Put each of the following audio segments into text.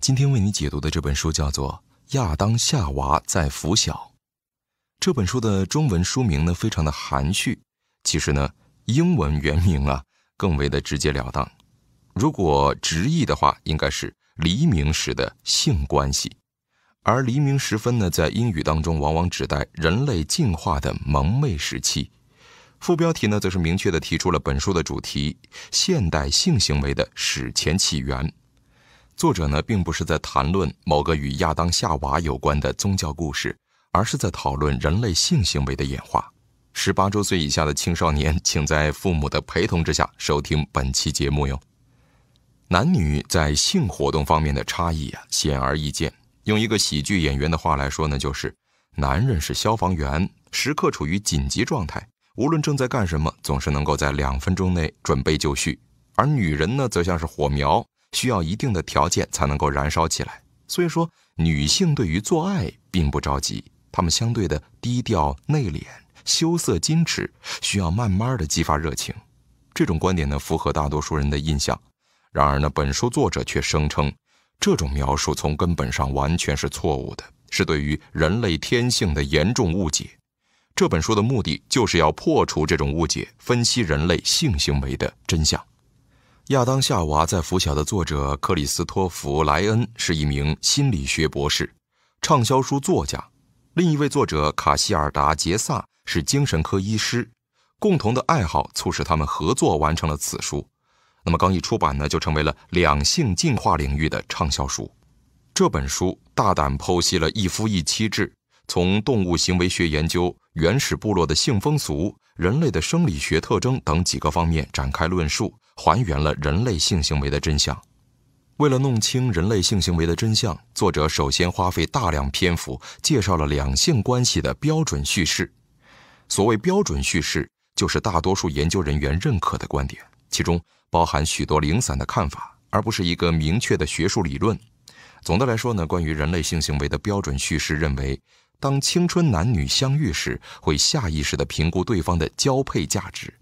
今天为你解读的这本书叫做《亚当夏娃在拂晓》。这本书的中文书名呢，非常的含蓄。其实呢，英文原名啊，更为的直截了当。如果直译的话，应该是“黎明时的性关系”。而黎明时分呢，在英语当中，往往指代人类进化的蒙昧时期。副标题呢，则是明确的提出了本书的主题：现代性行为的史前起源。作者呢，并不是在谈论某个与亚当夏娃有关的宗教故事，而是在讨论人类性行为的演化。十八周岁以下的青少年，请在父母的陪同之下收听本期节目哟。男女在性活动方面的差异啊，显而易见。用一个喜剧演员的话来说呢，就是男人是消防员，时刻处于紧急状态，无论正在干什么，总是能够在两分钟内准备就绪；而女人呢，则像是火苗。需要一定的条件才能够燃烧起来。所以说，女性对于做爱并不着急，她们相对的低调、内敛、羞涩、矜持，需要慢慢的激发热情。这种观点呢，符合大多数人的印象。然而呢，本书作者却声称，这种描述从根本上完全是错误的，是对于人类天性的严重误解。这本书的目的就是要破除这种误解，分析人类性行为的真相。亚当夏娃在拂晓的作者克里斯托弗莱恩是一名心理学博士，畅销书作家。另一位作者卡西尔达杰萨是精神科医师。共同的爱好促使他们合作完成了此书。那么，刚一出版呢，就成为了两性进化领域的畅销书。这本书大胆剖析了一夫一妻制，从动物行为学研究、原始部落的性风俗、人类的生理学特征等几个方面展开论述。还原了人类性行为的真相。为了弄清人类性行为的真相，作者首先花费大量篇幅介绍了两性关系的标准叙事。所谓标准叙事，就是大多数研究人员认可的观点，其中包含许多零散的看法，而不是一个明确的学术理论。总的来说呢，关于人类性行为的标准叙事认为，当青春男女相遇时，会下意识地评估对方的交配价值。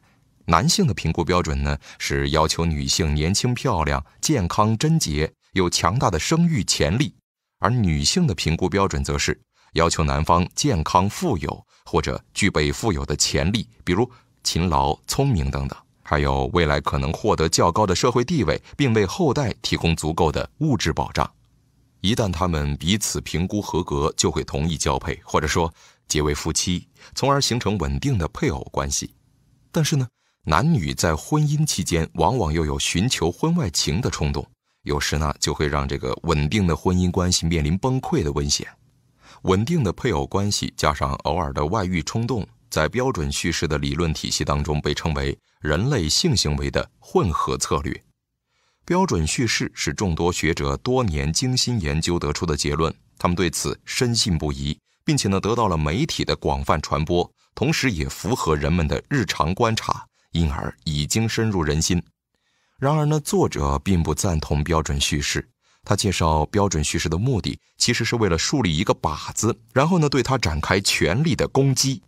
男性的评估标准呢，是要求女性年轻漂亮、健康、贞洁，有强大的生育潜力；而女性的评估标准则是要求男方健康、富有，或者具备富有的潜力，比如勤劳、聪明等等，还有未来可能获得较高的社会地位，并为后代提供足够的物质保障。一旦他们彼此评估合格，就会同意交配，或者说结为夫妻，从而形成稳定的配偶关系。但是呢？男女在婚姻期间，往往又有寻求婚外情的冲动，有时呢就会让这个稳定的婚姻关系面临崩溃的危险。稳定的配偶关系加上偶尔的外遇冲动，在标准叙事的理论体系当中被称为人类性行为的混合策略。标准叙事是众多学者多年精心研究得出的结论，他们对此深信不疑，并且呢得到了媒体的广泛传播，同时也符合人们的日常观察。因而已经深入人心。然而呢，作者并不赞同标准叙事。他介绍标准叙事的目的，其实是为了树立一个靶子，然后呢，对他展开全力的攻击。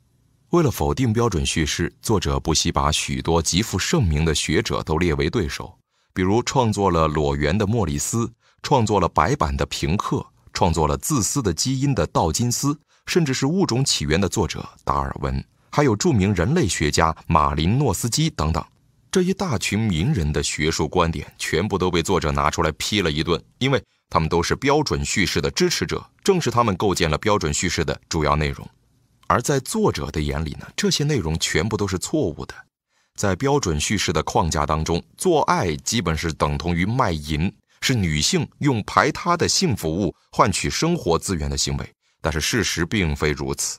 为了否定标准叙事，作者不惜把许多极负盛名的学者都列为对手，比如创作了《裸猿》的莫里斯，创作了《白板》的平克，创作了《自私的基因》的道金斯，甚至是《物种起源》的作者达尔文。还有著名人类学家马林诺斯基等等，这一大群名人的学术观点全部都被作者拿出来批了一顿，因为他们都是标准叙事的支持者，正是他们构建了标准叙事的主要内容。而在作者的眼里呢，这些内容全部都是错误的。在标准叙事的框架当中，做爱基本是等同于卖淫，是女性用排他的性服务换取生活资源的行为。但是事实并非如此。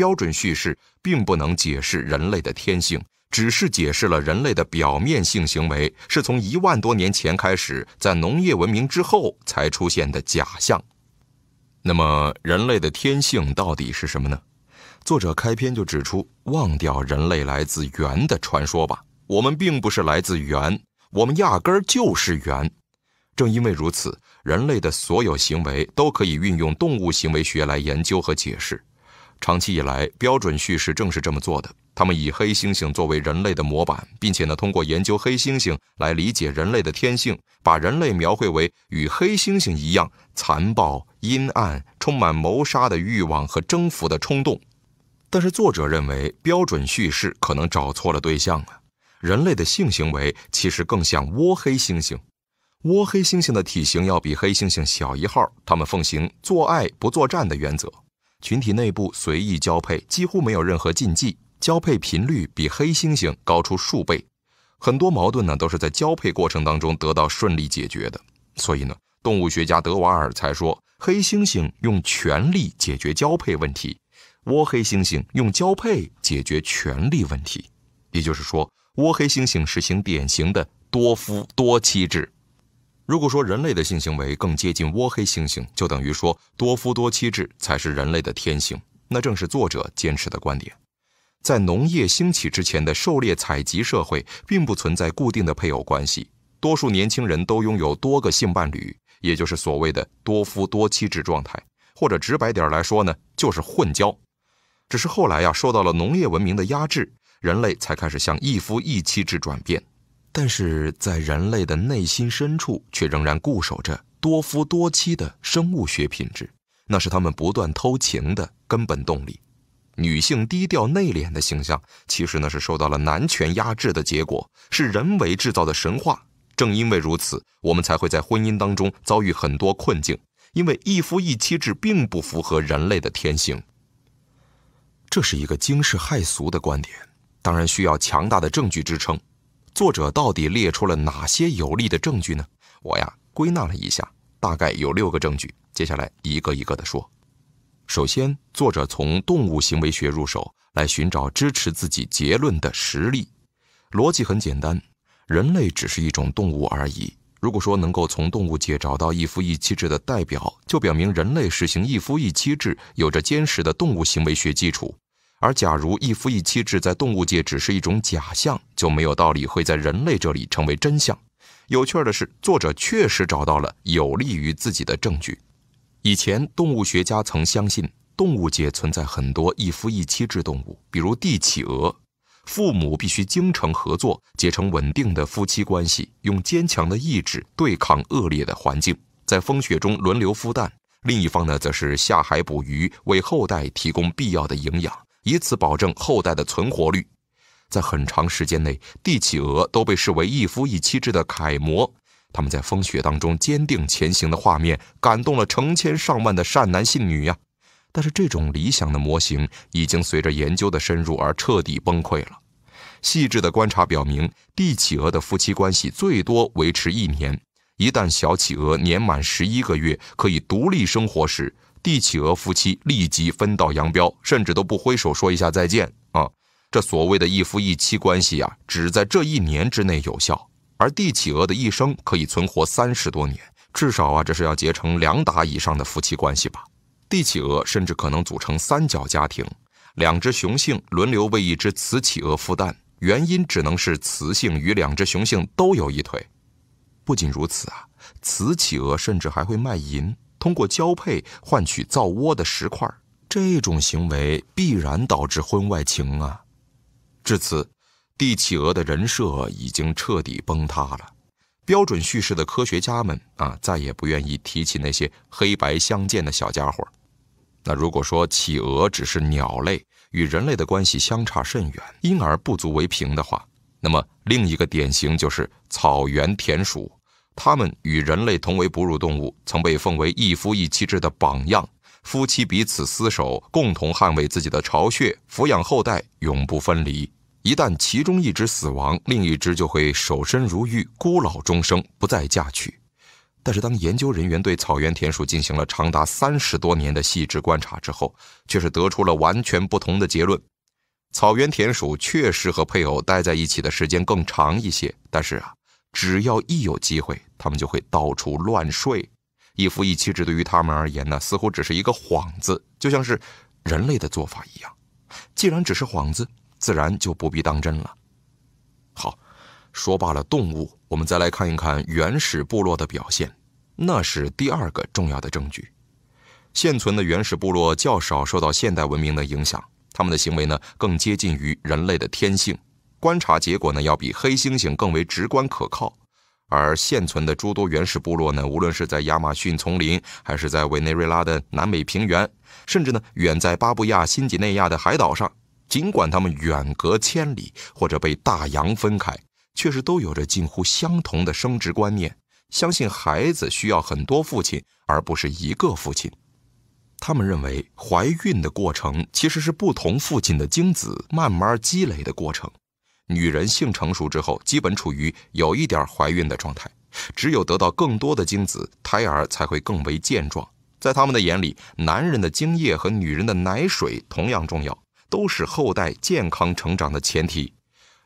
标准叙事并不能解释人类的天性，只是解释了人类的表面性行为，是从一万多年前开始，在农业文明之后才出现的假象。那么，人类的天性到底是什么呢？作者开篇就指出：忘掉人类来自猿的传说吧，我们并不是来自猿，我们压根儿就是猿。正因为如此，人类的所有行为都可以运用动物行为学来研究和解释。长期以来，标准叙事正是这么做的。他们以黑猩猩作为人类的模板，并且呢，通过研究黑猩猩来理解人类的天性，把人类描绘为与黑猩猩一样残暴、阴暗、充满谋杀的欲望和征服的冲动。但是，作者认为标准叙事可能找错了对象了。人类的性行为其实更像窝黑猩猩。窝黑猩猩的体型要比黑猩猩小一号，他们奉行“做爱不作战”的原则。群体内部随意交配，几乎没有任何禁忌，交配频率比黑猩猩高出数倍。很多矛盾呢，都是在交配过程当中得到顺利解决的。所以呢，动物学家德瓦尔才说，黑猩猩用权力解决交配问题，倭黑猩猩用交配解决权力问题。也就是说，倭黑猩猩实行典型的多夫多妻制。如果说人类的性行为更接近倭黑猩猩，就等于说多夫多妻制才是人类的天性，那正是作者坚持的观点。在农业兴起之前的狩猎采集社会，并不存在固定的配偶关系，多数年轻人都拥有多个性伴侣，也就是所谓的多夫多妻制状态，或者直白点来说呢，就是混交。只是后来呀，受到了农业文明的压制，人类才开始向一夫一妻制转变。但是在人类的内心深处，却仍然固守着多夫多妻的生物学品质，那是他们不断偷情的根本动力。女性低调内敛的形象，其实呢是受到了男权压制的结果，是人为制造的神话。正因为如此，我们才会在婚姻当中遭遇很多困境，因为一夫一妻制并不符合人类的天性。这是一个惊世骇俗的观点，当然需要强大的证据支撑。作者到底列出了哪些有力的证据呢？我呀归纳了一下，大概有六个证据，接下来一个一个的说。首先，作者从动物行为学入手来寻找支持自己结论的实例，逻辑很简单，人类只是一种动物而已。如果说能够从动物界找到一夫一妻制的代表，就表明人类实行一夫一妻制有着坚实的动物行为学基础。而假如一夫一妻制在动物界只是一种假象，就没有道理会在人类这里成为真相。有趣的是，作者确实找到了有利于自己的证据。以前，动物学家曾相信动物界存在很多一夫一妻制动物，比如帝企鹅，父母必须精诚合作，结成稳定的夫妻关系，用坚强的意志对抗恶劣的环境，在风雪中轮流孵蛋；另一方呢，则是下海捕鱼，为后代提供必要的营养。以此保证后代的存活率，在很长时间内，帝企鹅都被视为一夫一妻制的楷模。他们在风雪当中坚定前行的画面，感动了成千上万的善男信女呀。但是，这种理想的模型已经随着研究的深入而彻底崩溃了。细致的观察表明，帝企鹅的夫妻关系最多维持一年。一旦小企鹅年满十一个月，可以独立生活时，帝企鹅夫妻立即分道扬镳，甚至都不挥手说一下再见啊！这所谓的一夫一妻关系啊，只在这一年之内有效。而帝企鹅的一生可以存活三十多年，至少啊，这是要结成两打以上的夫妻关系吧？帝企鹅甚至可能组成三角家庭，两只雄性轮流为一只雌企鹅孵蛋，原因只能是雌性与两只雄性都有一腿。不仅如此啊，雌企鹅甚至还会卖淫。通过交配换取造窝的石块，这种行为必然导致婚外情啊！至此，帝企鹅的人设已经彻底崩塌了。标准叙事的科学家们啊，再也不愿意提起那些黑白相间的小家伙。那如果说企鹅只是鸟类，与人类的关系相差甚远，因而不足为凭的话，那么另一个典型就是草原田鼠。它们与人类同为哺乳动物，曾被奉为一夫一妻制的榜样，夫妻彼此厮守，共同捍卫自己的巢穴，抚养后代，永不分离。一旦其中一只死亡，另一只就会守身如玉，孤老终生，不再嫁娶。但是，当研究人员对草原田鼠进行了长达三十多年的细致观察之后，却是得出了完全不同的结论：草原田鼠确实和配偶待在一起的时间更长一些，但是啊。只要一有机会，他们就会到处乱睡。一夫一妻制对于他们而言呢，似乎只是一个幌子，就像是人类的做法一样。既然只是幌子，自然就不必当真了。好，说罢了，动物，我们再来看一看原始部落的表现，那是第二个重要的证据。现存的原始部落较少受到现代文明的影响，他们的行为呢，更接近于人类的天性。观察结果呢，要比黑猩猩更为直观可靠。而现存的诸多原始部落呢，无论是在亚马逊丛林，还是在委内瑞拉的南美平原，甚至呢远在巴布亚新几内亚的海岛上，尽管他们远隔千里或者被大洋分开，却是都有着近乎相同的生殖观念：相信孩子需要很多父亲，而不是一个父亲。他们认为，怀孕的过程其实是不同父亲的精子慢慢积累的过程。女人性成熟之后，基本处于有一点怀孕的状态，只有得到更多的精子，胎儿才会更为健壮。在他们的眼里，男人的精液和女人的奶水同样重要，都是后代健康成长的前提。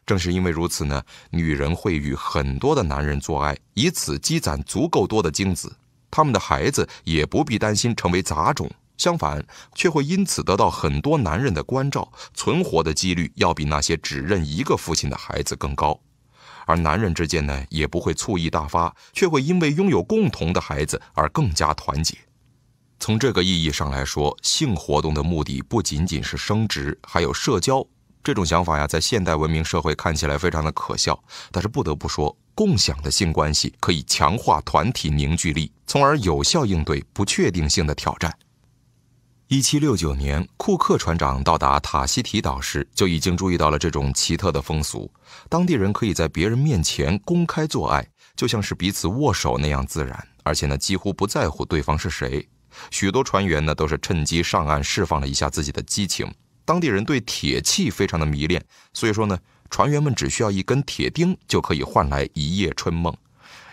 正是因为如此呢，女人会与很多的男人做爱，以此积攒足够多的精子，他们的孩子也不必担心成为杂种。相反，却会因此得到很多男人的关照，存活的几率要比那些只认一个父亲的孩子更高。而男人之间呢，也不会醋意大发，却会因为拥有共同的孩子而更加团结。从这个意义上来说，性活动的目的不仅仅是生殖，还有社交。这种想法呀，在现代文明社会看起来非常的可笑，但是不得不说，共享的性关系可以强化团体凝聚力，从而有效应对不确定性的挑战。一七六九年，库克船长到达塔希提岛时，就已经注意到了这种奇特的风俗：当地人可以在别人面前公开做爱，就像是彼此握手那样自然，而且呢，几乎不在乎对方是谁。许多船员呢，都是趁机上岸释放了一下自己的激情。当地人对铁器非常的迷恋，所以说呢，船员们只需要一根铁钉就可以换来一夜春梦，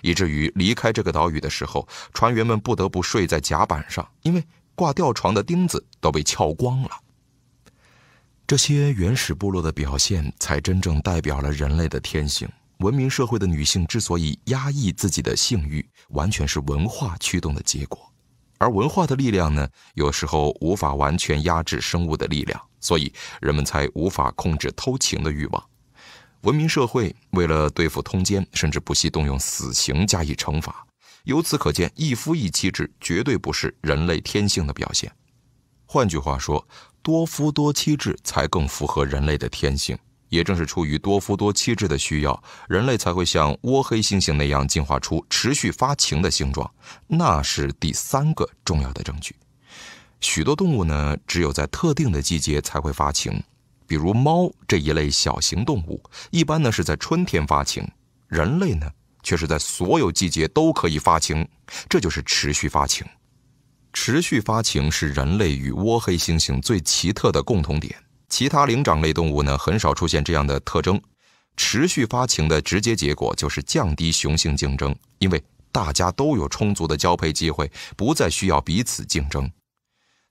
以至于离开这个岛屿的时候，船员们不得不睡在甲板上，因为。挂吊床的钉子都被撬光了。这些原始部落的表现，才真正代表了人类的天性。文明社会的女性之所以压抑自己的性欲，完全是文化驱动的结果。而文化的力量呢，有时候无法完全压制生物的力量，所以人们才无法控制偷情的欲望。文明社会为了对付通奸，甚至不惜动用死刑加以惩罚。由此可见，一夫一妻制绝对不是人类天性的表现。换句话说，多夫多妻制才更符合人类的天性。也正是出于多夫多妻制的需要，人类才会像倭黑猩猩那样进化出持续发情的性状。那是第三个重要的证据。许多动物呢，只有在特定的季节才会发情，比如猫这一类小型动物，一般呢是在春天发情。人类呢？却是在所有季节都可以发情，这就是持续发情。持续发情是人类与倭黑猩猩最奇特的共同点。其他灵长类动物呢，很少出现这样的特征。持续发情的直接结果就是降低雄性竞争，因为大家都有充足的交配机会，不再需要彼此竞争。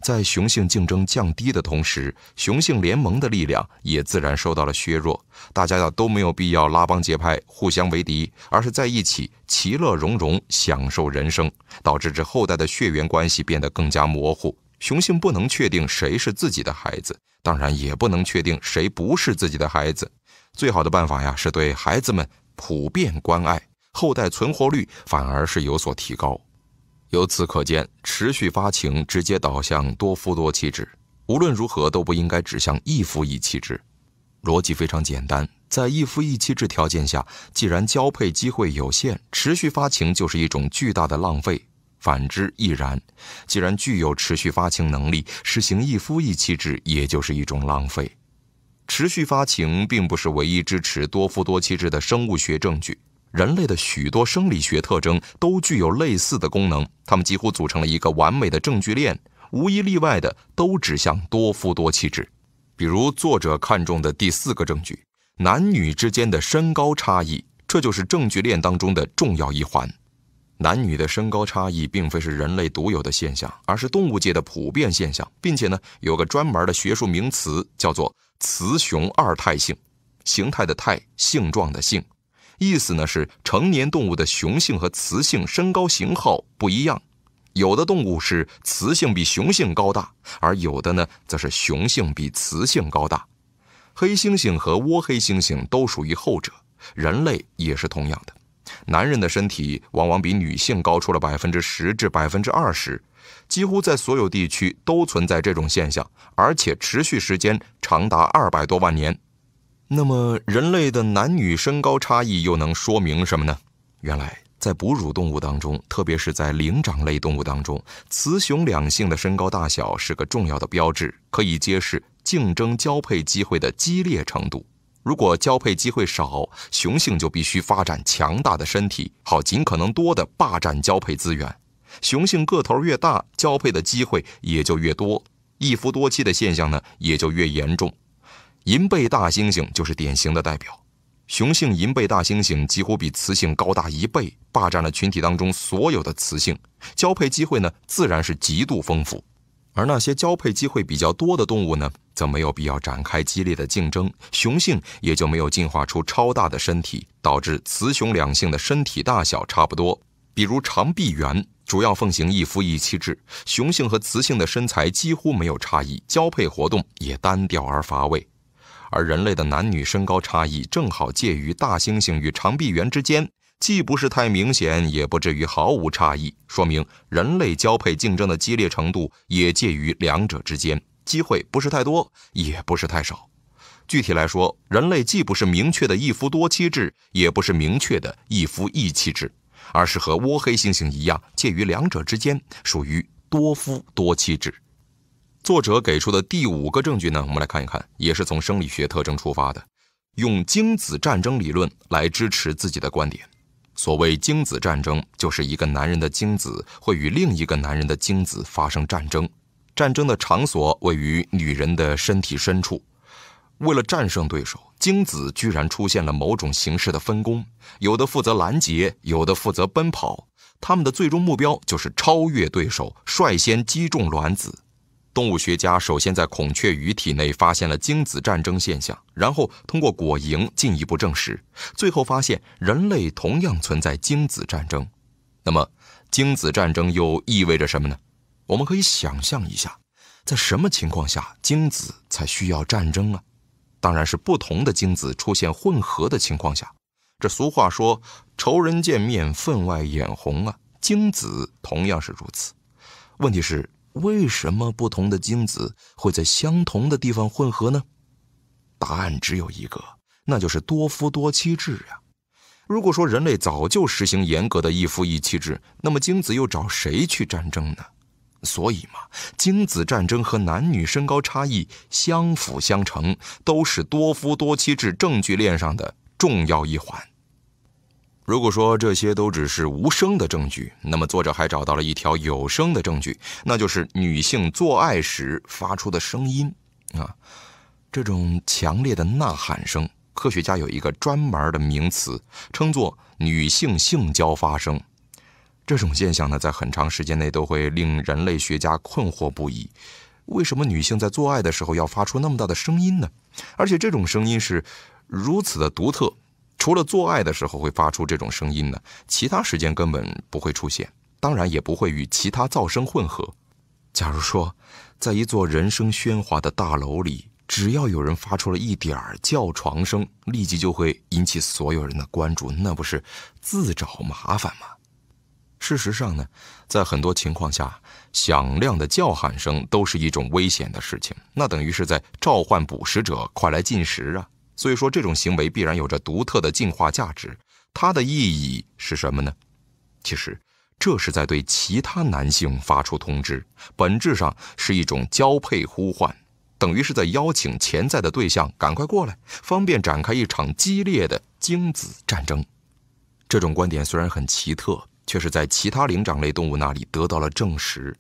在雄性竞争降低的同时，雄性联盟的力量也自然受到了削弱。大家要都没有必要拉帮结派、互相为敌，而是在一起其乐融融，享受人生，导致这后代的血缘关系变得更加模糊。雄性不能确定谁是自己的孩子，当然也不能确定谁不是自己的孩子。最好的办法呀，是对孩子们普遍关爱，后代存活率反而是有所提高。由此可见，持续发情直接导向多夫多妻制，无论如何都不应该指向一夫一妻制。逻辑非常简单，在一夫一妻制条件下，既然交配机会有限，持续发情就是一种巨大的浪费；反之亦然。既然具有持续发情能力，实行一夫一妻制也就是一种浪费。持续发情并不是唯一支持多夫多妻制的生物学证据。人类的许多生理学特征都具有类似的功能，它们几乎组成了一个完美的证据链，无一例外的都指向多夫多妻制。比如，作者看中的第四个证据，男女之间的身高差异，这就是证据链当中的重要一环。男女的身高差异并非是人类独有的现象，而是动物界的普遍现象，并且呢，有个专门的学术名词叫做“雌雄二态性”，形态的态，性状的性。意思呢是，成年动物的雄性和雌性身高型号不一样，有的动物是雌性比雄性高大，而有的呢则是雄性比雌性高大。黑猩猩和倭黑猩猩都属于后者，人类也是同样的。男人的身体往往比女性高出了百分之十至百分之二十，几乎在所有地区都存在这种现象，而且持续时间长达二百多万年。那么，人类的男女身高差异又能说明什么呢？原来，在哺乳动物当中，特别是在灵长类动物当中，雌雄两性的身高大小是个重要的标志，可以揭示竞争交配机会的激烈程度。如果交配机会少，雄性就必须发展强大的身体，好尽可能多的霸占交配资源。雄性个头越大，交配的机会也就越多，一夫多妻的现象呢也就越严重。银背大猩猩就是典型的代表，雄性银背大猩猩几乎比雌性高大一倍，霸占了群体当中所有的雌性，交配机会呢自然是极度丰富。而那些交配机会比较多的动物呢，则没有必要展开激烈的竞争，雄性也就没有进化出超大的身体，导致雌雄两性的身体大小差不多。比如长臂猿，主要奉行一夫一妻制，雄性和雌性的身材几乎没有差异，交配活动也单调而乏味。而人类的男女身高差异正好介于大猩猩与长臂猿之间，既不是太明显，也不至于毫无差异，说明人类交配竞争的激烈程度也介于两者之间，机会不是太多，也不是太少。具体来说，人类既不是明确的一夫多妻制，也不是明确的一夫一妻制，而是和倭黑猩猩一样，介于两者之间，属于多夫多妻制。作者给出的第五个证据呢，我们来看一看，也是从生理学特征出发的，用精子战争理论来支持自己的观点。所谓精子战争，就是一个男人的精子会与另一个男人的精子发生战争，战争的场所位于女人的身体深处。为了战胜对手，精子居然出现了某种形式的分工，有的负责拦截，有的负责奔跑。他们的最终目标就是超越对手，率先击中卵子。动物学家首先在孔雀鱼体内发现了精子战争现象，然后通过果蝇进一步证实，最后发现人类同样存在精子战争。那么，精子战争又意味着什么呢？我们可以想象一下，在什么情况下精子才需要战争啊？当然是不同的精子出现混合的情况下。这俗话说“仇人见面，分外眼红”啊，精子同样是如此。问题是？为什么不同的精子会在相同的地方混合呢？答案只有一个，那就是多夫多妻制啊！如果说人类早就实行严格的一夫一妻制，那么精子又找谁去战争呢？所以嘛，精子战争和男女身高差异相辅相成，都是多夫多妻制证据链上的重要一环。如果说这些都只是无声的证据，那么作者还找到了一条有声的证据，那就是女性做爱时发出的声音啊，这种强烈的呐喊声，科学家有一个专门的名词，称作女性性交发声。这种现象呢，在很长时间内都会令人类学家困惑不已：为什么女性在做爱的时候要发出那么大的声音呢？而且这种声音是如此的独特。除了做爱的时候会发出这种声音呢，其他时间根本不会出现，当然也不会与其他噪声混合。假如说在一座人声喧哗的大楼里，只要有人发出了一点儿叫床声，立即就会引起所有人的关注，那不是自找麻烦吗？事实上呢，在很多情况下，响亮的叫喊声都是一种危险的事情，那等于是在召唤捕食者快来进食啊。所以说，这种行为必然有着独特的进化价值。它的意义是什么呢？其实，这是在对其他男性发出通知，本质上是一种交配呼唤，等于是在邀请潜在的对象赶快过来，方便展开一场激烈的精子战争。这种观点虽然很奇特，却是在其他灵长类动物那里得到了证实。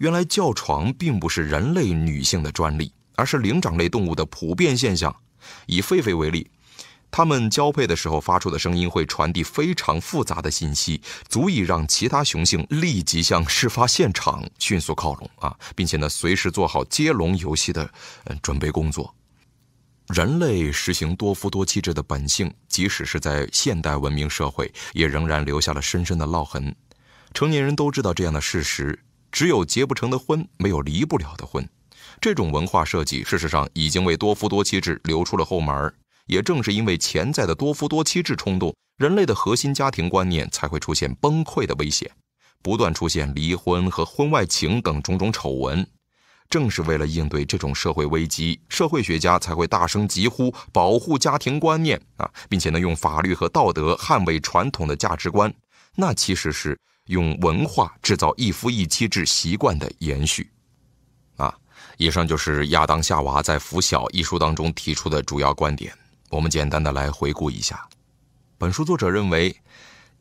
原来，叫床并不是人类女性的专利，而是灵长类动物的普遍现象。以狒狒为例，它们交配的时候发出的声音会传递非常复杂的信息，足以让其他雄性立即向事发现场迅速靠拢啊，并且呢，随时做好接龙游戏的准备工作。人类实行多夫多妻制的本性，即使是在现代文明社会，也仍然留下了深深的烙痕。成年人都知道这样的事实：只有结不成的婚，没有离不了的婚。这种文化设计，事实上已经为多夫多妻制留出了后门也正是因为潜在的多夫多妻制冲动，人类的核心家庭观念才会出现崩溃的危险，不断出现离婚和婚外情等种种丑闻。正是为了应对这种社会危机，社会学家才会大声疾呼保护家庭观念啊，并且呢用法律和道德捍卫传统的价值观。那其实是用文化制造一夫一妻制习惯的延续。以上就是亚当夏娃在《拂晓》一书当中提出的主要观点。我们简单的来回顾一下，本书作者认为，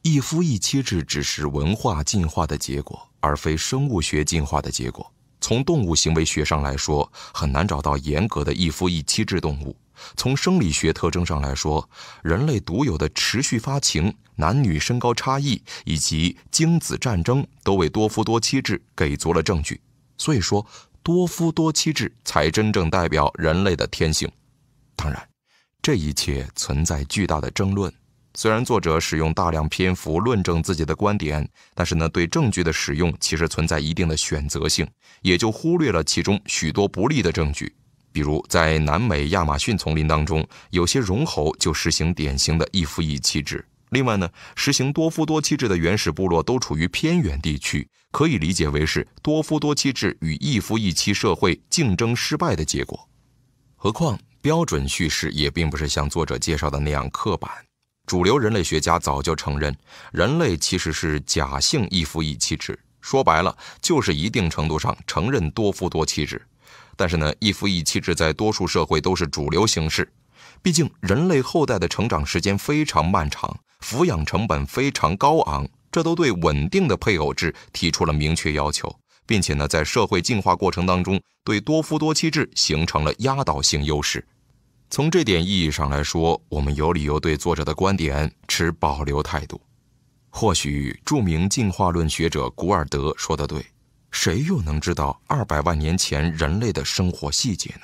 一夫一妻制只是文化进化的结果，而非生物学进化的结果。从动物行为学上来说，很难找到严格的一夫一妻制动物；从生理学特征上来说，人类独有的持续发情、男女身高差异以及精子战争，都为多夫多妻制给足了证据。所以说。多夫多妻制才真正代表人类的天性，当然，这一切存在巨大的争论。虽然作者使用大量篇幅论证自己的观点，但是呢，对证据的使用其实存在一定的选择性，也就忽略了其中许多不利的证据。比如，在南美亚马逊丛林当中，有些绒猴就实行典型的一夫一妻制。另外呢，实行多夫多妻制的原始部落都处于偏远地区，可以理解为是多夫多妻制与一夫一妻社会竞争失败的结果。何况标准叙事也并不是像作者介绍的那样刻板，主流人类学家早就承认，人类其实是假性一夫一妻制，说白了就是一定程度上承认多夫多妻制。但是呢，一夫一妻制在多数社会都是主流形式，毕竟人类后代的成长时间非常漫长。抚养成本非常高昂，这都对稳定的配偶制提出了明确要求，并且呢，在社会进化过程当中，对多夫多妻制形成了压倒性优势。从这点意义上来说，我们有理由对作者的观点持保留态度。或许著名进化论学者古尔德说的对，谁又能知道二百万年前人类的生活细节呢？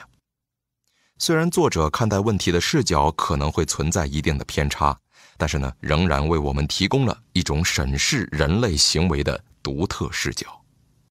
虽然作者看待问题的视角可能会存在一定的偏差。但是呢，仍然为我们提供了一种审视人类行为的独特视角。